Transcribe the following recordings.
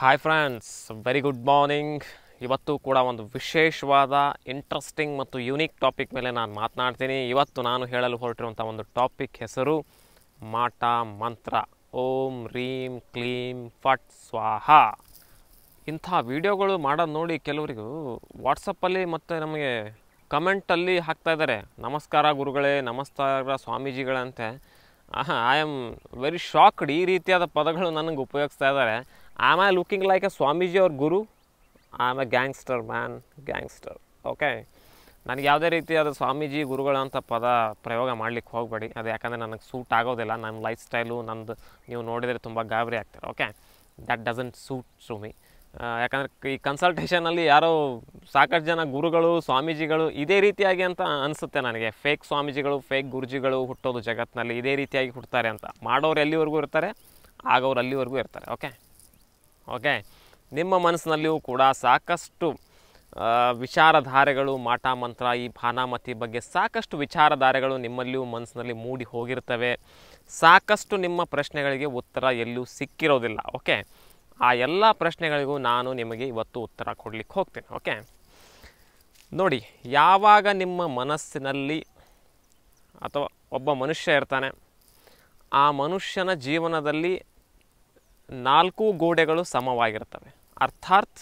hi friends very good morning ಇವತ್ತು ಕೂಡ ಒಂದು ವಿಶೇಷವಾದ ಇಂಟ್ರೆಸ್ಟಿಂಗ್ ಮತ್ತು ಯುನೀಕ್ ಟಾಪಿಕ್ ಮೇಲೆ ನಾನು ಮಾತನಾಡ್ತೀನಿ ಇವತ್ತು ನಾನು ಹೇಳಲು ಹೊರಟಿರುವಂಥ ಒಂದು ಟಾಪಿಕ್ ಹೆಸರು ಮಾಟ ಮಂತ್ರ ಓಂ ರೀಂ ಕ್ಲೀಂ ಫಟ್ ಸ್ವಾಹ ಇಂಥ ವಿಡಿಯೋಗಳು ಮಾಡೋದು ನೋಡಿ ಕೆಲವರಿಗೂ ವಾಟ್ಸಪ್ಪಲ್ಲಿ ಮತ್ತು ನಮಗೆ ಕಮೆಂಟಲ್ಲಿ ಹಾಕ್ತಾ ಇದ್ದಾರೆ ನಮಸ್ಕಾರ ಗುರುಗಳೇ ನಮಸ್ಕಾರ ಸ್ವಾಮೀಜಿಗಳಂತೆ ಐ ಆಮ್ ವೆರಿ ಶಾಕ್ಡ್ ಈ ರೀತಿಯಾದ ಪದಗಳು ನನಗೆ ಉಪಯೋಗಿಸ್ತಾ ಇದ್ದಾರೆ am I looking like a swamiji ಅವ್ರ ಗುರು am a gangster man gangster okay ನನಗೆ ಯಾವುದೇ ರೀತಿಯಾದ ಸ್ವಾಮೀಜಿ ಗುರುಗಳಂಥ ಪದ ಪ್ರಯೋಗ ಮಾಡಲಿಕ್ಕೆ ಹೋಗಬೇಡಿ ಅದು ಯಾಕಂದರೆ ನನಗೆ ಸೂಟ್ ಆಗೋದಿಲ್ಲ ನನ್ನ ಲೈಫ್ ಸ್ಟೈಲು ನಂದು ನೀವು ನೋಡಿದರೆ ತುಂಬ ಗಾಬರಿ ಆಗ್ತಾರೆ okay that doesn't suit to me ಯಾಕಂದರೆ ಈ ಕನ್ಸಲ್ಟೇಷನಲ್ಲಿ ಯಾರೋ ಸಾಕಷ್ಟು ಜನ ಗುರುಗಳು ಸ್ವಾಮೀಜಿಗಳು ಇದೇ ರೀತಿಯಾಗಿ ಅಂತ ಅನಿಸುತ್ತೆ ನನಗೆ ಫೇಕ್ ಸ್ವಾಮೀಜಿಗಳು ಫೇಕ್ ಗುರುಜಿಗಳು ಹುಟ್ಟೋದು ಜಗತ್ತಿನಲ್ಲಿ ಇದೇ ರೀತಿಯಾಗಿ ಹುಡ್ತಾರೆ ಅಂತ ಮಾಡೋರು ಎಲ್ಲಿವರೆಗೂ ಇರ್ತಾರೆ ಆಗೋರು ಅಲ್ಲಿವರೆಗೂ ಇರ್ತಾರೆ ಓಕೆ ಓಕೆ ನಿಮ್ಮ ಮನಸ್ಸಿನಲ್ಲಿಯೂ ಕೂಡ ಸಾಕಷ್ಟು ವಿಚಾರಧಾರೆಗಳು ಮಾಟ ಮಂತ್ರ ಈ ಭಾನಾಮತಿ ಬಗ್ಗೆ ಸಾಕಷ್ಟು ವಿಚಾರಧಾರೆಗಳು ನಿಮ್ಮಲ್ಲಿಯೂ ಮನಸ್ಸಿನಲ್ಲಿ ಮೂಡಿ ಹೋಗಿರ್ತವೆ ಸಾಕಷ್ಟು ನಿಮ್ಮ ಪ್ರಶ್ನೆಗಳಿಗೆ ಉತ್ತರ ಎಲ್ಲೂ ಸಿಕ್ಕಿರೋದಿಲ್ಲ ಓಕೆ ಆ ಎಲ್ಲ ಪ್ರಶ್ನೆಗಳಿಗೂ ನಾನು ನಿಮಗೆ ಇವತ್ತು ಉತ್ತರ ಕೊಡಲಿಕ್ಕೆ ಹೋಗ್ತೇನೆ ಓಕೆ ನೋಡಿ ಯಾವಾಗ ನಿಮ್ಮ ಮನಸ್ಸಿನಲ್ಲಿ ಅಥವಾ ಒಬ್ಬ ಮನುಷ್ಯ ಇರ್ತಾನೆ ಆ ಮನುಷ್ಯನ ಜೀವನದಲ್ಲಿ ನಾಲ್ಕು ಗೋಡೆಗಳು ಸಮವಾಗಿರ್ತವೆ ಅರ್ಥಾತ್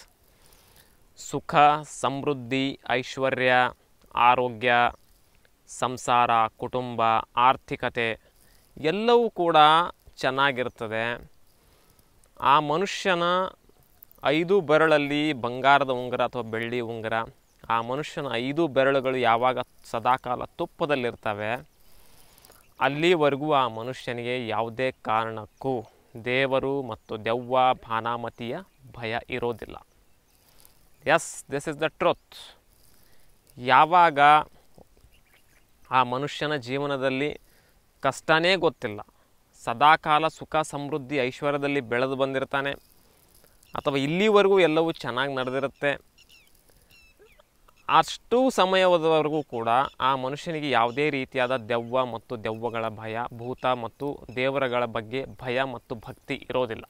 ಸುಖ ಸಮೃದ್ಧಿ ಐಶ್ವರ್ಯ ಆರೋಗ್ಯ ಸಂಸಾರ ಕುಟುಂಬ ಆರ್ಥಿಕತೆ ಎಲ್ಲವೂ ಕೂಡ ಚೆನ್ನಾಗಿರ್ತದೆ ಆ ಮನುಷ್ಯನ ಐದು ಬೆರಳಲ್ಲಿ ಬಂಗಾರದ ಉಂಗುರ ಅಥವಾ ಬೆಳ್ಳಿ ಉಂಗುರ ಆ ಮನುಷ್ಯನ ಐದು ಬೆರಳುಗಳು ಯಾವಾಗ ಸದಾಕಾಲ ತುಪ್ಪದಲ್ಲಿರ್ತವೆ ಅಲ್ಲಿವರೆಗೂ ಆ ಮನುಷ್ಯನಿಗೆ ಯಾವುದೇ ಕಾರಣಕ್ಕೂ ದೇವರು ಮತ್ತು ದೆವ್ವ ಭಾನಾಮತಿಯ ಭಯ ಇರೋದಿಲ್ಲ yes this is the truth ಯಾವಾಗ ಆ ಮನುಷ್ಯನ ಜೀವನದಲ್ಲಿ ಕಷ್ಟನೇ ಗೊತ್ತಿಲ್ಲ ಸದಾಕಾಲ ಸುಖ ಸಮೃದ್ಧಿ ಐಶ್ವರ್ಯದಲ್ಲಿ ಬೆಳೆದು ಬಂದಿರ್ತಾನೆ ಅಥವಾ ಇಲ್ಲಿವರೆಗೂ ಎಲ್ಲವೂ ಚೆನ್ನಾಗಿ ನಡೆದಿರುತ್ತೆ ಅಷ್ಟು ಸಮಯದವರೆಗೂ ಕೂಡ ಆ ಮನುಷ್ಯನಿಗೆ ಯಾವುದೇ ರೀತಿಯಾದ ದೆವ್ವ ಮತ್ತು ದೆವ್ವಗಳ ಭಯ ಭೂತ ಮತ್ತು ದೇವರಗಳ ಬಗ್ಗೆ ಭಯ ಮತ್ತು ಭಕ್ತಿ ಇರೋದಿಲ್ಲ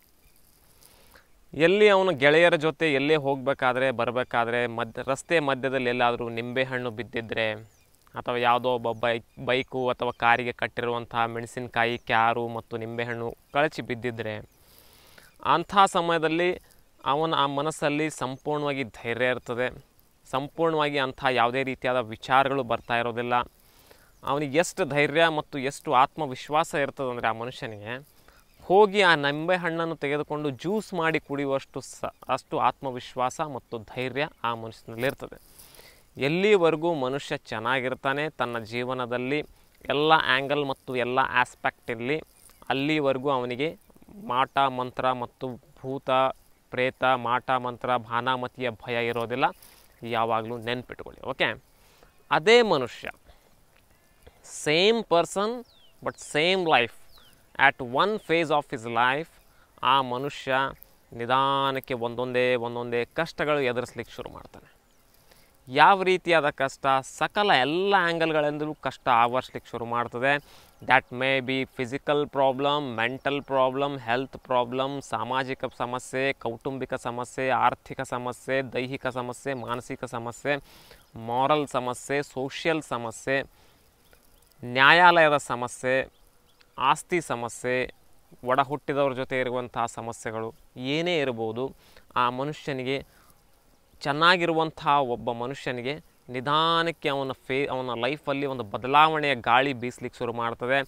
ಎಲ್ಲಿ ಅವನು ಗೆಳೆಯರ ಜೊತೆ ಎಲ್ಲೇ ಹೋಗಬೇಕಾದ್ರೆ ಬರಬೇಕಾದ್ರೆ ಮಧ್ಯ ರಸ್ತೆ ಮಧ್ಯದಲ್ಲಿ ಎಲ್ಲಾದರೂ ನಿಂಬೆಹಣ್ಣು ಬಿದ್ದಿದ್ದರೆ ಅಥವಾ ಯಾವುದೋ ಒಬ್ಬ ಬೈಕ್ ಬೈಕು ಅಥವಾ ಕಾರಿಗೆ ಕಟ್ಟಿರುವಂತಹ ಮೆಣಸಿನಕಾಯಿ ಕ್ಯಾರು ಮತ್ತು ನಿಂಬೆಹಣ್ಣು ಕಳಚಿ ಬಿದ್ದಿದ್ದರೆ ಅಂಥ ಸಮಯದಲ್ಲಿ ಅವನ ಆ ಮನಸ್ಸಲ್ಲಿ ಸಂಪೂರ್ಣವಾಗಿ ಧೈರ್ಯ ಇರ್ತದೆ ಸಂಪೂರ್ಣವಾಗಿ ಅಂಥ ಯಾವುದೇ ರೀತಿಯಾದ ವಿಚಾರಗಳು ಬರ್ತಾ ಇರೋದಿಲ್ಲ ಅವನಿಗೆ ಎಷ್ಟು ಧೈರ್ಯ ಮತ್ತು ಎಷ್ಟು ಆತ್ಮವಿಶ್ವಾಸ ಇರ್ತದೆ ಇರ್ತದಂದರೆ ಆ ಮನುಷ್ಯನಿಗೆ ಹೋಗಿ ಆ ನಂಬೆ ಹಣ್ಣನ್ನು ತೆಗೆದುಕೊಂಡು ಜ್ಯೂಸ್ ಮಾಡಿ ಕುಡಿಯುವಷ್ಟು ಸ ಅಷ್ಟು ಆತ್ಮವಿಶ್ವಾಸ ಮತ್ತು ಧೈರ್ಯ ಆ ಮನುಷ್ಯನಲ್ಲಿರ್ತದೆ ಎಲ್ಲಿವರೆಗೂ ಮನುಷ್ಯ ಚೆನ್ನಾಗಿರ್ತಾನೆ ತನ್ನ ಜೀವನದಲ್ಲಿ ಎಲ್ಲ ಆ್ಯಂಗಲ್ ಮತ್ತು ಎಲ್ಲ ಆಸ್ಪೆಕ್ಟಲ್ಲಿ ಅಲ್ಲಿವರೆಗೂ ಅವನಿಗೆ ಮಾಟ ಮಂತ್ರ ಮತ್ತು ಭೂತ ಪ್ರೇತ ಮಾಟ ಮಂತ್ರ ಭಾನಾಮತಿಯ ಭಯ ಇರೋದಿಲ್ಲ ಯಾವಾಗಲೂ ನೆನ್ಪಿಟ್ಕೊಳ್ಳಿ ಓಕೆ ಅದೇ ಮನುಷ್ಯ same person but same life at one phase of his life ಆ ಮನುಷ್ಯ ನಿಧಾನಕ್ಕೆ ಒಂದೊಂದೇ ಒಂದೊಂದೇ ಕಷ್ಟಗಳು ಎದುರಿಸ್ಲಿಕ್ಕೆ ಶುರು ಮಾಡ್ತಾನೆ ಯಾವ ರೀತಿಯಾದ ಕಷ್ಟ ಸಕಲ ಎಲ್ಲ ಆ್ಯಂಗಲ್ಗಳಿಂದಲೂ ಕಷ್ಟ ಆವರಿಸ್ಲಿಕ್ಕೆ ಶುರು ಮಾಡ್ತದೆ that may be physical problem mental problem health problem ಸಾಮಾಜಿಕ ಸಮಸ್ಯೆ ಕೌಟುಂಬಿಕ ಸಮಸ್ಯೆ ಆರ್ಥಿಕ ಸಮಸ್ಯೆ ದೈಹಿಕ ಸಮಸ್ಯೆ ಮಾನಸಿಕ ಸಮಸ್ಯೆ ಮಾರಲ್ ಸಮಸ್ಯೆ ಸೋಷಿಯಲ್ ಸಮಸ್ಯೆ ನ್ಯಾಯಾಲಯದ ಸಮಸ್ಯೆ ಆಸ್ತಿ ಸಮಸ್ಯೆ ಒಡ ಹುಟ್ಟಿದವ್ರ ಜೊತೆ ಇರುವಂತಹ ಸಮಸ್ಯೆಗಳು ಏನೇ ಇರ್ಬೋದು ಆ ಮನುಷ್ಯನಿಗೆ ಚೆನ್ನಾಗಿರುವಂತಹ ಒಬ್ಬ ಮನುಷ್ಯನಿಗೆ ನಿಧಾನಕ್ಕೆ ಅವನ ಫೇ ಅವನ ಲೈಫಲ್ಲಿ ಒಂದು ಬದಲಾವಣೆಯ ಗಾಳಿ ಬೀಸ್ಲಿಕ್ಕೆ ಶುರು ಮಾಡ್ತದೆ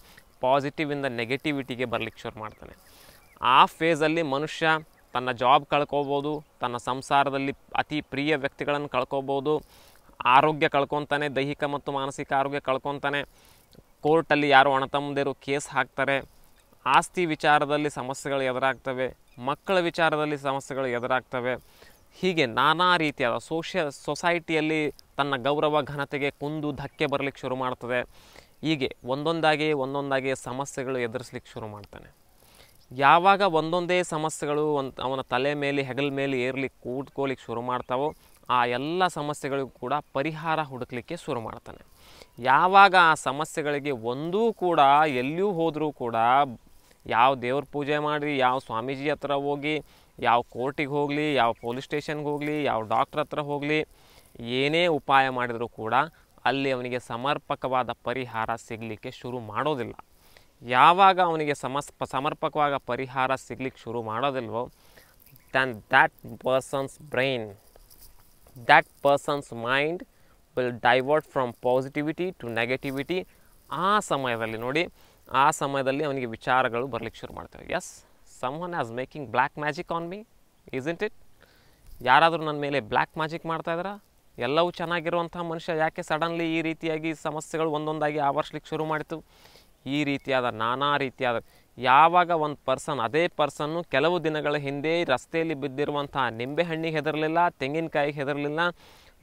ಪಾಸಿಟಿವಿಂದ ನೆಗೆಟಿವಿಟಿಗೆ ಬರಲಿಕ್ಕೆ ಶುರು ಮಾಡ್ತಾನೆ ಆ ಫೇಸಲ್ಲಿ ಮನುಷ್ಯ ತನ್ನ ಜಾಬ್ ಕಳ್ಕೊಬೋದು ತನ್ನ ಸಂಸಾರದಲ್ಲಿ ಅತಿ ಪ್ರಿಯ ವ್ಯಕ್ತಿಗಳನ್ನು ಕಳ್ಕೊಬೋದು ಆರೋಗ್ಯ ಕಳ್ಕೊತಾನೆ ದೈಹಿಕ ಮತ್ತು ಮಾನಸಿಕ ಆರೋಗ್ಯ ಕಳ್ಕೊತಾನೆ ಕೋರ್ಟಲ್ಲಿ ಯಾರೋ ಅಣತಮ್ಮದಿರು ಕೇಸ್ ಹಾಕ್ತಾರೆ ಆಸ್ತಿ ವಿಚಾರದಲ್ಲಿ ಸಮಸ್ಯೆಗಳು ಎದುರಾಗ್ತವೆ ಮಕ್ಕಳ ವಿಚಾರದಲ್ಲಿ ಸಮಸ್ಯೆಗಳು ಎದುರಾಗ್ತವೆ ಹೀಗೆ ನಾನಾ ರೀತಿಯಾದ ಸೋಷಿಯ ಸೊಸೈಟಿಯಲ್ಲಿ ತನ್ನ ಗೌರವ ಘನತೆಗೆ ಕುಂದು ಧಕ್ಕೆ ಬರಲಿಕ್ಕೆ ಶುರು ಮಾಡ್ತದೆ ಹೀಗೆ ಒಂದೊಂದಾಗಿ ಒಂದೊಂದಾಗಿ ಸಮಸ್ಯೆಗಳು ಎದುರಿಸ್ಲಿಕ್ಕೆ ಶುರು ಮಾಡ್ತಾನೆ ಯಾವಾಗ ಒಂದೊಂದೇ ಸಮಸ್ಯೆಗಳು ಒಂದು ಅವನ ತಲೆ ಮೇಲೆ ಹೆಗಲ ಮೇಲೆ ಏರ್ಲಿಕ್ಕೆ ಕೂಡ್ಕೋಲಿಕ್ಕೆ ಶುರು ಮಾಡ್ತಾವೋ ಆ ಎಲ್ಲ ಸಮಸ್ಯೆಗಳಿಗೂ ಕೂಡ ಪರಿಹಾರ ಹುಡುಕ್ಲಿಕ್ಕೆ ಶುರು ಮಾಡ್ತಾನೆ ಯಾವಾಗ ಆ ಸಮಸ್ಯೆಗಳಿಗೆ ಒಂದೂ ಕೂಡ ಎಲ್ಲಿಯೂ ಹೋದರೂ ಕೂಡ ಯಾವ ದೇವ್ರ ಪೂಜೆ ಮಾಡಿ ಯಾವ ಸ್ವಾಮೀಜಿ ಹತ್ರ ಹೋಗಿ ಯಾವ ಕೋರ್ಟಿಗೆ ಹೋಗಲಿ ಯಾವ ಪೊಲೀಸ್ ಸ್ಟೇಷನ್ಗೆ ಹೋಗಲಿ ಯಾವ ಡಾಕ್ಟ್ರ್ ಹತ್ರ ಹೋಗಲಿ ಏನೇ ಉಪಾಯ ಮಾಡಿದರೂ ಕೂಡ ಅಲ್ಲಿ ಅವನಿಗೆ ಸಮರ್ಪಕವಾದ ಪರಿಹಾರ ಸಿಗಲಿಕ್ಕೆ ಶುರು ಮಾಡೋದಿಲ್ಲ ಯಾವಾಗ ಅವನಿಗೆ ಸಮಸ್ ಸಮರ್ಪಕವಾದ ಪರಿಹಾರ ಸಿಗ್ಲಿಕ್ಕೆ ಶುರು ಮಾಡೋದಿಲ್ವೋ then that person's brain that person's mind will divert from positivity to negativity ಆ ಸಮಯದಲ್ಲಿ ನೋಡಿ ಆ ಸಮಯದಲ್ಲಿ ಅವನಿಗೆ ವಿಚಾರಗಳು ಬರಲಿಕ್ಕೆ ಶುರು ಮಾಡ್ತವೆ yes someone is making black magic on me isn't it ಯಾರಾದರೂ ನನ್ನ ಮೇಲೆ ಬ್ಲ್ಯಾಕ್ ಮ್ಯಾಜಿಕ್ ಮಾಡ್ತಾಯಿದ್ರಾ ಎಲ್ಲವೂ ಚೆನ್ನಾಗಿರುವಂಥ ಮನುಷ್ಯ ಯಾಕೆ ಸಡನ್ಲಿ ಈ ರೀತಿಯಾಗಿ ಸಮಸ್ಯೆಗಳು ಒಂದೊಂದಾಗಿ ಆವರ್ಸ್ಲಿಕ್ಕೆ ಶುರು ಮಾಡಿತು ಈ ರೀತಿಯಾದ ನಾನಾ ರೀತಿಯಾದ ಯಾವಾಗ ಒಂದು ಪರ್ಸನ್ ಅದೇ ಪರ್ಸನ್ನು ಕೆಲವು ದಿನಗಳ ಹಿಂದೆ ರಸ್ತೆಯಲ್ಲಿ ಬಿದ್ದಿರುವಂಥ ನಿಂಬೆಹಣ್ಣಿಗೆ ಹೆದರಲಿಲ್ಲ ತೆಂಗಿನಕಾಯಿಗೆ ಹೆದರಲಿಲ್ಲ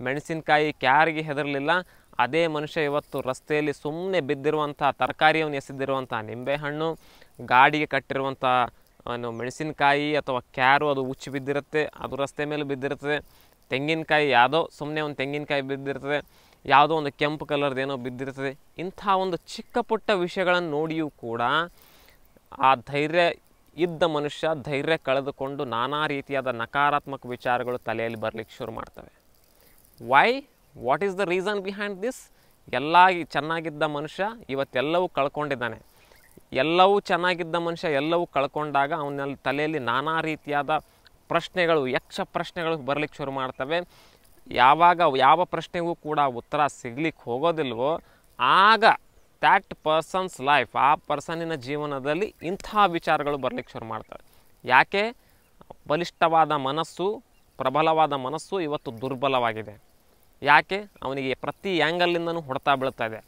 ಮೆಣಸಿನಕಾಯಿ ಕ್ಯಾರಿಗೆ ಹೆದರಲಿಲ್ಲ ಅದೇ ಮನುಷ್ಯ ಇವತ್ತು ರಸ್ತೆಯಲ್ಲಿ ಸುಮ್ಮನೆ ಬಿದ್ದಿರುವಂಥ ತರಕಾರಿಯನ್ನು ಎಸೆದಿರುವಂಥ ನಿಂಬೆಹಣ್ಣು ಗಾಡಿಗೆ ಕಟ್ಟಿರುವಂಥ ನಾವು ಮೆಣಸಿನಕಾಯಿ ಅಥವಾ ಕ್ಯಾರು ಅದು ಉಚ್ಚಿ ಬಿದ್ದಿರುತ್ತೆ ಅದು ರಸ್ತೆ ಮೇಲೆ ಬಿದ್ದಿರ್ತದೆ ತೆಂಗಿನಕಾಯಿ ಯಾವುದೋ ಸುಮ್ಮನೆ ಒಂದು ತೆಂಗಿನಕಾಯಿ ಬಿದ್ದಿರ್ತದೆ ಯಾವುದೋ ಒಂದು ಕೆಂಪು ಕಲರ್ದು ಏನೋ ಬಿದ್ದಿರ್ತದೆ ಇಂಥ ಒಂದು ಚಿಕ್ಕ ಪುಟ್ಟ ವಿಷಯಗಳನ್ನು ನೋಡಿಯೂ ಕೂಡ ಆ ಧೈರ್ಯ ಇದ್ದ ಮನುಷ್ಯ ಧೈರ್ಯ ಕಳೆದುಕೊಂಡು ನಾನಾ ರೀತಿಯಾದ ನಕಾರಾತ್ಮಕ ವಿಚಾರಗಳು ತಲೆಯಲ್ಲಿ ಬರಲಿಕ್ಕೆ ಶುರು ಮಾಡ್ತವೆ why what is the reason behind this ಎಲ್ಲ ಚೆನ್ನಾಗಿದ್ದ ಮನುಷ್ಯ ಇವತ್ತೆಲ್ಲವೂ ಕಳ್ಕೊಂಡಿದ್ದಾನೆ ಎಲ್ಲವೂ ಚೆನ್ನಾಗಿದ್ದ ಮನುಷ್ಯ ಎಲ್ಲವೂ ಕಳ್ಕೊಂಡಾಗ ಅವನಲ್ಲಿ ತಲೆಯಲ್ಲಿ ನಾನಾ ರೀತಿಯಾದ ಪ್ರಶ್ನೆಗಳು ಯಕ್ಷ ಪ್ರಶ್ನೆಗಳು ಬರಲಿಕ್ಕೆ ಶುರು ಮಾಡ್ತವೆ ಯಾವಾಗ ಯಾವ ಪ್ರಶ್ನೆಗೂ ಕೂಡ ಉತ್ತರ ಸಿಗ್ಲಿಕ್ಕೆ ಹೋಗೋದಿಲ್ವೋ ಆಗ ದ್ಯಾಟ್ ಪರ್ಸನ್ಸ್ ಲೈಫ್ ಆ ಪರ್ಸನ್ನಿನ ಜೀವನದಲ್ಲಿ ಇಂಥ ವಿಚಾರಗಳು ಬರಲಿಕ್ಕೆ ಶುರು ಮಾಡ್ತವೆ ಯಾಕೆ ಬಲಿಷ್ಠವಾದ ಮನಸ್ಸು ಪ್ರಬಲವಾದ ಮನಸ್ಸು ಇವತ್ತು ದುರ್ಬಲವಾಗಿದೆ ಯಾಕೆ ಅವನಿಗೆ ಪ್ರತಿ ಆ್ಯಂಗಲಿಂದನೂ ಹೊಡ್ತಾ ಬೀಳ್ತಾ ಇದೆ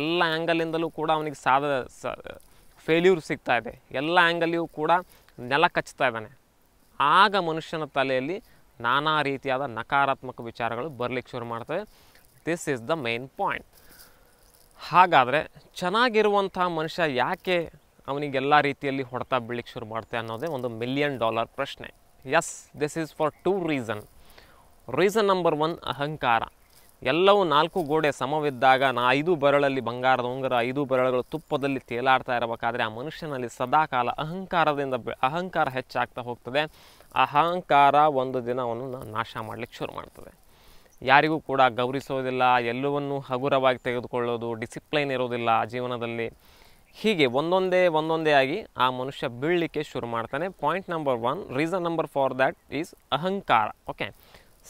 ಎಲ್ಲ ಆ್ಯಂಗಲ್ಲಿಂದಲೂ ಕೂಡ ಅವನಿಗೆ ಸಾಧ ಫೇಲ್ಯೂರ್ ಸಿಗ್ತಾ ಇದೆ ಎಲ್ಲ ಆ್ಯಂಗಲ್ಲಿಯೂ ಕೂಡ ನೆಲ ಕಚ್ತಾ ಇದ್ದಾನೆ ಆಗ ಮನುಷ್ಯನ ತಲೆಯಲ್ಲಿ ನಾನಾ ರೀತಿಯಾದ ನಕಾರಾತ್ಮಕ ವಿಚಾರಗಳು ಬರಲಿಕ್ಕೆ ಶುರು ಮಾಡ್ತವೆ this is the main point ಹಾಗಾದರೆ ಚೆನ್ನಾಗಿರುವಂಥ ಮನುಷ್ಯ ಯಾಕೆ ಅವನಿಗೆಲ್ಲ ರೀತಿಯಲ್ಲಿ ಹೊಡೆತ ಬೀಳಿಕ್ಕೆ ಶುರು ಮಾಡ್ತೆ ಅನ್ನೋದೇ ಒಂದು ಮಿಲಿಯನ್ ಡಾಲರ್ ಪ್ರಶ್ನೆ yes this is for two reason reason number one ಅಹಂಕಾರ ಎಲ್ಲವೂ ನಾಲ್ಕು ಗೋಡೆ ಸಮವಿದ್ದಾಗ ನಾ ಐದು ಬೆರಳಲ್ಲಿ ಬಂಗಾರದ ಉಂಗರ ಐದು ಬೆರಳುಗಳು ತುಪ್ಪದಲ್ಲಿ ತೇಲಾಡ್ತಾ ಇರಬೇಕಾದ್ರೆ ಆ ಮನುಷ್ಯನಲ್ಲಿ ಸದಾಕಾಲ ಅಹಂಕಾರದಿಂದ ಅಹಂಕಾರ ಹೆಚ್ಚಾಗ್ತಾ ಹೋಗ್ತದೆ ಅಹಂಕಾರ ಒಂದು ದಿನವನ್ನು ನಾಶ ಮಾಡಲಿಕ್ಕೆ ಶುರು ಮಾಡ್ತದೆ ಯಾರಿಗೂ ಕೂಡ ಗೌರಿಸೋದಿಲ್ಲ ಎಲ್ಲವನ್ನು ಹಗುರವಾಗಿ ತೆಗೆದುಕೊಳ್ಳೋದು ಡಿಸಿಪ್ಲೈನ್ ಇರೋದಿಲ್ಲ ಜೀವನದಲ್ಲಿ ಹೀಗೆ ಒಂದೊಂದೇ ಒಂದೊಂದೇ ಆಗಿ ಆ ಮನುಷ್ಯ ಬೀಳಲಿಕ್ಕೆ ಶುರು ಮಾಡ್ತಾನೆ point number one reason number for that is ಅಹಂಕಾರ ಓಕೆ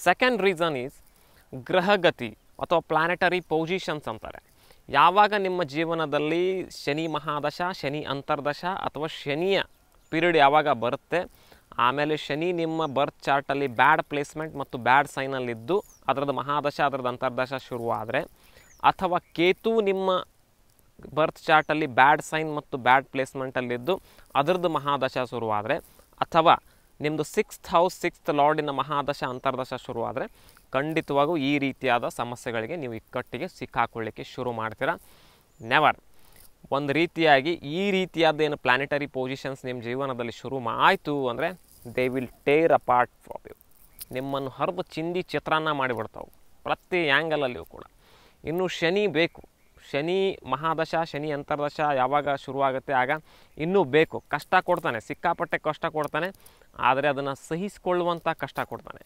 ಸೆಕೆಂಡ್ ರೀಸನ್ ಈಸ್ ಗ್ರಹಗತಿ ಅಥವಾ ಪ್ಲಾನೆಟರಿ ಪೊಸಿಷನ್ಸ್ ಅಂತಾರೆ ಯಾವಾಗ ನಿಮ್ಮ ಜೀವನದಲ್ಲಿ ಶನಿ ಮಹಾದಶ ಶನಿ ಅಂತರ್ದಶ ಅಥವಾ ಶನಿಯ ಪೀರಿಯಡ್ ಯಾವಾಗ ಬರುತ್ತೆ ಆಮೇಲೆ ಶನಿ ನಿಮ್ಮ ಬರ್ತ್ ಚಾರ್ಟಲ್ಲಿ ಬ್ಯಾಡ್ ಪ್ಲೇಸ್ಮೆಂಟ್ ಮತ್ತು ಬ್ಯಾಡ್ ಸೈನಲ್ಲಿದ್ದು ಅದರದ್ದು ಮಹಾದಶ ಅದರದ್ದು ಅಂತರ್ದಶ ಶುರುವಾದರೆ ಅಥವಾ ಕೇತು ನಿಮ್ಮ ಬರ್ತ್ ಚಾರ್ಟಲ್ಲಿ ಬ್ಯಾಡ್ ಸೈನ್ ಮತ್ತು ಬ್ಯಾಡ್ ಪ್ಲೇಸ್ಮೆಂಟಲ್ಲಿದ್ದು ಅದರದ್ದು ಮಹಾದಶ ಶುರುವಾದರೆ ಅಥವಾ ನಿಮ್ಮದು ಸಿಕ್ಸ್ತ್ ಹೌಸ್ ಸಿಕ್ಸ್ತ್ ಲಾರ್ಡಿನ ಮಹಾದಶ ಅಂತರ್ದಶ ಶುರುವಾದರೆ ಖಂಡಿತವಾಗೂ ಈ ರೀತಿಯಾದ ಸಮಸ್ಯೆಗಳಿಗೆ ನೀವು ಇಕ್ಕಟ್ಟಿಗೆ ಸಿಕ್ಕಾಕೊಳ್ಳಿಕ್ಕೆ ಶುರು ಮಾಡ್ತೀರಾ ನೆವರ್ ಒಂದು ರೀತಿಯಾಗಿ ಈ ರೀತಿಯಾದ ಏನು ಪ್ಲಾನೆಟರಿ ಪೊಸಿಷನ್ಸ್ ನಿಮ್ಮ ಜೀವನದಲ್ಲಿ ಶುರು ಆಯಿತು ಅಂದರೆ they will tear apart from you ನಿಮ್ಮನ್ನು ಹರಿದು ಚಿಂದಿ ಚಿತ್ರಾನ್ನ ಮಾಡಿಬಿಡ್ತಾವೆ ಪ್ರತಿ ಆ್ಯಂಗಲಲ್ಲಿಯೂ ಕೂಡ ಇನ್ನು ಶನಿ ಬೇಕು ಶನಿ ಮಹಾದಶ ಶನಿ ಅಂತರ್ದಶ ಯಾವಾಗ ಶುರುವಾಗುತ್ತೆ ಆಗ ಇನ್ನೂ ಬೇಕು ಕಷ್ಟ ಕೊಡ್ತಾನೆ ಸಿಕ್ಕಾಪಟ್ಟೆ ಕಷ್ಟ ಕೊಡ್ತಾನೆ ಆದರೆ ಅದನ್ನು ಸಹಿಸಿಕೊಳ್ಳುವಂಥ ಕಷ್ಟ ಕೊಡ್ತಾನೆ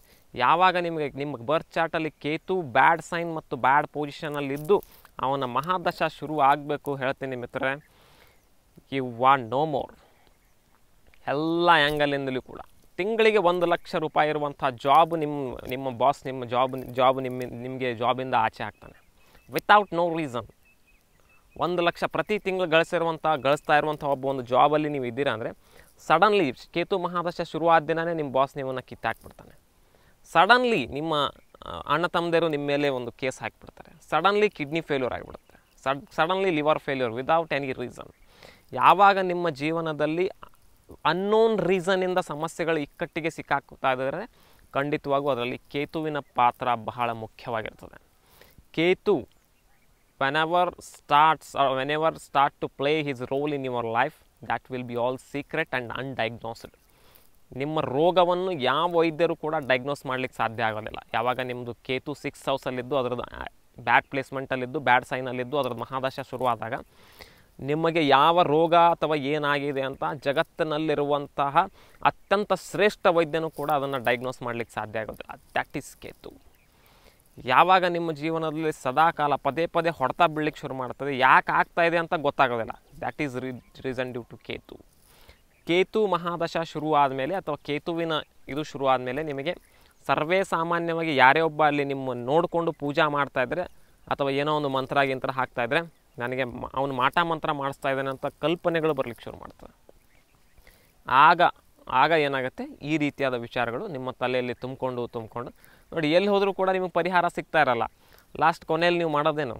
ಯಾವಾಗ ನಿಮಗೆ ನಿಮ್ಮ ಬರ್ತ್ ಚಾರ್ಟಲ್ಲಿ ಕೇತು ಬ್ಯಾಡ್ ಸೈನ್ ಮತ್ತು ಬ್ಯಾಡ್ ಪೊಸಿಷನಲ್ಲಿದ್ದು ಅವನ ಮಹಾದಶ ಶುರು ಆಗಬೇಕು ಹೇಳ್ತೀನಿ ಮಿತ್ರರೇ ಯು ವಾಂಟ್ ನೋ ಮೋರ್ ಎಲ್ಲ ಆ್ಯಂಗಲಿಂದಲೂ ಕೂಡ ತಿಂಗಳಿಗೆ ಒಂದು ಲಕ್ಷ ರೂಪಾಯಿ ಇರುವಂಥ ಜಾಬ್ ನಿಮ್ಮ ನಿಮ್ಮ ಬಾಸ್ ನಿಮ್ಮ ಜಾಬ್ ಜಾಬ್ ನಿಮ್ಮ ನಿಮಗೆ ಜಾಬಿಂದ ಆಚೆ ಹಾಕ್ತಾನೆ ವಿತೌಟ್ ನೋ ರೀಸನ್ ಒಂದು ಲಕ್ಷ ಪ್ರತಿ ತಿಂಗಳು ಗಳಿಸಿರುವಂಥ ಗಳಿಸ್ತಾ ಇರುವಂಥ ಒಬ್ಬ ಒಂದು ಜಾಬಲ್ಲಿ ನೀವು ಇದ್ದೀರಾ ಅಂದರೆ ಸಡನ್ಲಿ ಕೇತು ಮಹಾದಶ ಶುರುವಾದ ದಿನವೇ ನಿಮ್ಮ ಬಾಸ್ ನಿಮ್ಮನ್ನು ಕಿತ್ತಾಕ್ಬಿಡ್ತಾನೆ ಸಡನ್ಲಿ ನಿಮ್ಮ ಅಣ್ಣ ತಮ್ಮದಿರು ನಿಮ್ಮ ಮೇಲೆ ಒಂದು ಕೇಸ್ ಹಾಕಿಬಿಡ್ತಾರೆ ಸಡನ್ಲಿ ಕಿಡ್ನಿ ಫೇಲ್ಯೂರ್ ಆಗಿಬಿಡುತ್ತೆ ಸಡ್ suddenly liver failure without any reason ಯಾವಾಗ ನಿಮ್ಮ ಜೀವನದಲ್ಲಿ ಅನ್ನೋನ್ ರೀಸನಿಂದ ಸಮಸ್ಯೆಗಳು ಇಕ್ಕಟ್ಟಿಗೆ ಸಿಕ್ಕಾಕ್ತಾ ಇದ್ದರೆ ಖಂಡಿತವಾಗೂ ಅದರಲ್ಲಿ ಕೇತುವಿನ ಪಾತ್ರ ಬಹಳ ಮುಖ್ಯವಾಗಿರ್ತದೆ Ketu whenever starts or uh, whenever start to play his role in your life that will be all secret and undiagnosed ನಿಮ್ಮ ರೋಗವನ್ನು ಯಾವ ವೈದ್ಯರು ಕೂಡ ಡಯಾಗ್ನೋಸ್ ಮಾಡಲಿಕ್ಕೆ ಸಾಧ್ಯ ಆಗೋದಿಲ್ಲ ಯಾವಾಗ ನಿಮ್ಮದು ಕೇತು ಸಿಕ್ಸ್ ಹೌಸಲ್ಲಿದ್ದು ಅದರದ್ದು ಬ್ಯಾಡ್ ಪ್ಲೇಸ್ಮೆಂಟಲ್ಲಿದ್ದು ಬ್ಯಾಡ್ ಸೈನಲ್ಲಿದ್ದು ಅದರದ್ದು ಮಹಾದಶ ಶುರುವಾದಾಗ ನಿಮಗೆ ಯಾವ ರೋಗ ಅಥವಾ ಏನಾಗಿದೆ ಅಂತ ಜಗತ್ತಿನಲ್ಲಿರುವಂತಹ ಅತ್ಯಂತ ಶ್ರೇಷ್ಠ ವೈದ್ಯನೂ ಕೂಡ ಅದನ್ನು ಡಯಾಗ್ನೋಸ್ ಮಾಡಲಿಕ್ಕೆ ಸಾಧ್ಯ ಆಗೋದಿಲ್ಲ ದ್ಯಾಟ್ ಈಸ್ ಕೇತು ಯಾವಾಗ ನಿಮ್ಮ ಜೀವನದಲ್ಲಿ ಸದಾಕಾಲ ಪದೇ ಪದೇ ಹೊಡೆತ ಬೀಳಲಿಕ್ಕೆ ಶುರು ಮಾಡ್ತದೆ ಯಾಕೆ ಆಗ್ತಾ ಇದೆ ಅಂತ ಗೊತ್ತಾಗೋದಿಲ್ಲ ದ್ಯಾಟ್ ಈಸ್ ರೀ reason due to Ketu Ketu ಮಹಾದಶ ಶುರು ಆದಮೇಲೆ ಅಥವಾ ಕೇತುವಿನ ಇದು ಶುರು ಆದಮೇಲೆ ನಿಮಗೆ ಸರ್ವೇ ಸಾಮಾನ್ಯವಾಗಿ ಯಾರೇ ಒಬ್ಬ ಅಲ್ಲಿ ನಿಮ್ಮ ನೋಡಿಕೊಂಡು ಪೂಜಾ ಮಾಡ್ತಾ ಅಥವಾ ಏನೋ ಒಂದು ಮಂತ್ರ ಗಿಂತ್ರ ಹಾಕ್ತಾ ನನಗೆ ಅವನು ಮಾಟ ಮಂತ್ರ ಮಾಡಿಸ್ತಾ ಇದ್ದಾನೆ ಅಂತ ಕಲ್ಪನೆಗಳು ಬರಲಿಕ್ಕೆ ಶುರು ಮಾಡ್ತದೆ ಆಗ ಆಗ ಏನಾಗುತ್ತೆ ಈ ರೀತಿಯಾದ ವಿಚಾರಗಳು ನಿಮ್ಮ ತಲೆಯಲ್ಲಿ ತುಂಬಿಕೊಂಡು ತುಂಬಿಕೊಂಡು ನೋಡಿ ಎಲ್ಲಿ ಹೋದರೂ ಕೂಡ ನಿಮಗೆ ಪರಿಹಾರ ಸಿಗ್ತಾ ಇರಲ್ಲ ಲಾಸ್ಟ್ ಕೊನೆಯಲ್ಲಿ ನೀವು ಮಾಡೋದೇನು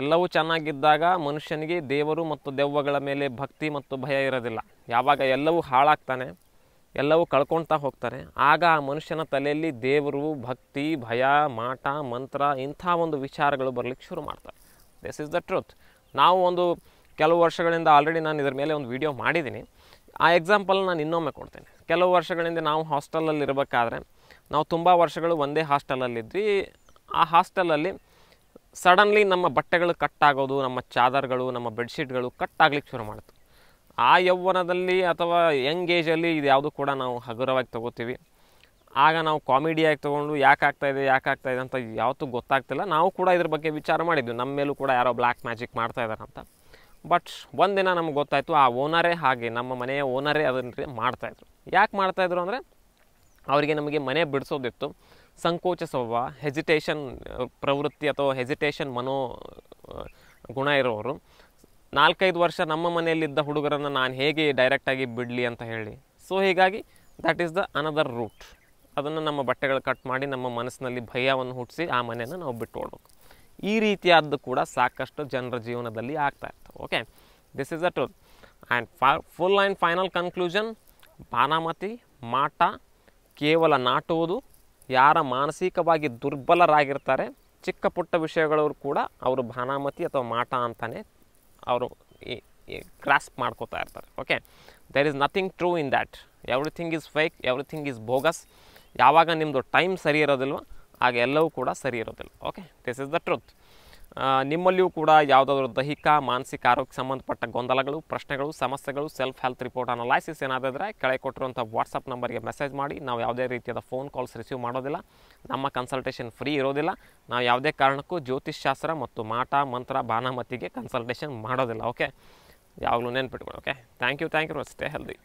ಎಲ್ಲವೂ ಚೆನ್ನಾಗಿದ್ದಾಗ ಮನುಷ್ಯನಿಗೆ ದೇವರು ಮತ್ತು ದೆವ್ವಗಳ ಮೇಲೆ ಭಕ್ತಿ ಮತ್ತು ಭಯ ಇರೋದಿಲ್ಲ ಯಾವಾಗ ಎಲ್ಲವೂ ಹಾಳಾಗ್ತಾನೆ ಎಲ್ಲವೂ ಕಳ್ಕೊಳ್ತಾ ಹೋಗ್ತಾರೆ ಆಗ ಆ ಮನುಷ್ಯನ ತಲೆಯಲ್ಲಿ ದೇವರು ಭಕ್ತಿ ಭಯ ಮಾಟ ಮಂತ್ರ ಇಂಥ ಒಂದು ವಿಚಾರಗಳು ಬರಲಿಕ್ಕೆ ಶುರು ಮಾಡ್ತಾರೆ ದಿಸ್ ಇಸ್ ದ ಟ್ರೂತ್ ನಾವು ಒಂದು ಕೆಲವು ವರ್ಷಗಳಿಂದ ಆಲ್ರೆಡಿ ನಾನು ಇದರ ಮೇಲೆ ಒಂದು ವಿಡಿಯೋ ಮಾಡಿದ್ದೀನಿ ಆ ಎಕ್ಸಾಂಪಲ್ ನಾನು ಇನ್ನೊಮ್ಮೆ ಕೊಡ್ತೇನೆ ಕೆಲವು ವರ್ಷಗಳಿಂದ ನಾವು ಹಾಸ್ಟೆಲಲ್ಲಿ ಇರಬೇಕಾದ್ರೆ ನಾವು ತುಂಬ ವರ್ಷಗಳು ಒಂದೇ ಹಾಸ್ಟೆಲಲ್ಲಿದ್ವಿ ಆ ಹಾಸ್ಟೆಲಲ್ಲಿ ಸಡನ್ಲಿ ನಮ್ಮ ಬಟ್ಟೆಗಳು ಕಟ್ಟಾಗೋದು ನಮ್ಮ ಚಾದರ್ಗಳು ನಮ್ಮ ಬೆಡ್ಶೀಟ್ಗಳು ಕಟ್ಟಾಗ್ಲಿಕ್ಕೆ ಶುರು ಮಾಡಿತು ಆ ಯೌವನದಲ್ಲಿ ಅಥವಾ ಯಂಗ್ ಏಜಲ್ಲಿ ಇದು ಯಾವುದು ಕೂಡ ನಾವು ಹಗುರವಾಗಿ ತೊಗೋತೀವಿ ಆಗ ನಾವು ಕಾಮಿಡಿಯಾಗಿ ತೊಗೊಂಡು ಯಾಕಾಗ್ತಾಯಿದೆ ಯಾಕೆ ಆಗ್ತಾಯಿದೆ ಅಂತ ಯಾವತ್ತೂ ಗೊತ್ತಾಗ್ತಿಲ್ಲ ನಾವು ಕೂಡ ಇದ್ರ ಬಗ್ಗೆ ವಿಚಾರ ಮಾಡಿದ್ವಿ ನಮ್ಮ ಮೇಲೂ ಕೂಡ ಯಾರೋ ಬ್ಲ್ಯಾಕ್ ಮ್ಯಾಜಿಕ್ ಮಾಡ್ತಾ ಇದ್ದಾರಂತ ಅಂತ ಬಟ್ ಒಂದಿನ ನಮ್ಗೆ ಗೊತ್ತಾಯಿತು ಆ ಓನರೇ ಹಾಗೆ ನಮ್ಮ ಮನೆಯ ಓನರೇ ಅದನ್ನು ಮಾಡ್ತಾಯಿದ್ರು ಯಾಕೆ ಮಾಡ್ತಾಯಿದ್ರು ಅಂದರೆ ಅವರಿಗೆ ನಮಗೆ ಮನೆ ಬಿಡಿಸೋದಿತ್ತು ಸಂಕೋಚ ಸ್ವಭಾವ ಹೆಸಿಟೇಷನ್ ಪ್ರವೃತ್ತಿ ಅಥವಾ ಹೆಸಿಟೇಷನ್ ಮನೋ ಗುಣ ಇರೋರು ನಾಲ್ಕೈದು ವರ್ಷ ನಮ್ಮ ಮನೆಯಲ್ಲಿದ್ದ ಹುಡುಗರನ್ನು ನಾನು ಹೇಗೆ ಡೈರೆಕ್ಟಾಗಿ ಬಿಡಲಿ ಅಂತ ಹೇಳಿ ಸೊ ಹೀಗಾಗಿ that is the another route ಅದನ್ನು ನಮ್ಮ ಬಟ್ಟೆಗಳು ಕಟ್ ಮಾಡಿ ನಮ್ಮ ಮನಸ್ಸಿನಲ್ಲಿ ಭಯವನ್ನು ಹುಟ್ಟಿಸಿ ಆ ಮನೆಯನ್ನು ನಾವು ಬಿಟ್ಟು ಈ ರೀತಿಯಾದ್ದು ಕೂಡ ಸಾಕಷ್ಟು ಜನರ ಜೀವನದಲ್ಲಿ ಆಗ್ತಾ ಇರ್ತವೆ okay this is a truth and ಫಾ ಫುಲ್ ಆ್ಯಂಡ್ ಫೈನಲ್ ಕನ್ಕ್ಲೂಷನ್ ಬಾನಾಮತಿ ಮಾಟ ಕೇವಲ ನಾಟುವುದು ಯಾರ ಮಾನಸಿಕವಾಗಿ ದುರ್ಬಲರಾಗಿರ್ತಾರೆ ಚಿಕ್ಕ ಪುಟ್ಟ ವಿಷಯಗಳವರು ಕೂಡ ಅವರು ಭಾನಾಮತಿ ಅಥವಾ ಮಾಟ ಅಂತಲೇ ಅವರು ಗ್ರಾಸ್ಪ್ ಮಾಡ್ಕೋತಾ ಇರ್ತಾರೆ okay there is nothing true in that everything is fake everything is bogus ಯಾವಾಗ ನಿಮ್ಮದು ಟೈಮ್ ಸರಿ ಇರೋದಿಲ್ವ ಆಗ ಎಲ್ಲವೂ ಕೂಡ ಸರಿ ಇರೋದಿಲ್ಲ okay this is the truth ನಿಮ್ಮಲ್ಲಿಯೂ ಕೂಡ ಯಾವುದಾದ್ರೂ ದೈಹಿಕ ಮಾನಸಿಕ ಆರೋಗ್ಯ ಸಂಬಂಧಪಟ್ಟ ಗೊಂದಲಗಳು ಪ್ರಶ್ನೆಗಳು ಸಮಸ್ಯೆಗಳು ಸೆಲ್ಫ್ ಹೆಲ್ತ್ ರಿಪೋರ್ಟ್ ಅನಲೈಸಿಸ್ ಏನಾದರೆ ಕೆಳಗೆ ಕೊಟ್ಟಿರುವಂಥ ವಾಟ್ಸಪ್ ನಂಬರ್ಗೆ ಮೆಸೇಜ್ ಮಾಡಿ ನಾವು ಯಾವುದೇ ರೀತಿಯಾದ ಫೋನ್ ಕಾಲ್ಸ್ ರಿಸೀವ್ ಮಾಡೋದಿಲ್ಲ ನಮ್ಮ ಕನ್ಸಲ್ಟೇಷನ್ ಫ್ರೀ ಇರೋದಿಲ್ಲ ನಾವು ಯಾವುದೇ ಕಾರಣಕ್ಕೂ ಜ್ಯೋತಿಷ್ಶಾಸ್ತ್ರ ಮತ್ತು ಮಾಟ ಮಂತ್ರ ಬಾನಮತಿಗೆ ಕನ್ಸಲ್ಟೇಷನ್ ಮಾಡೋದಿಲ್ಲ ಓಕೆ ಯಾವಾಗಲೂ ನೆನ್ಪಿಟ್ಕೊಳ್ಳಿ okay thank you thank you stay healthy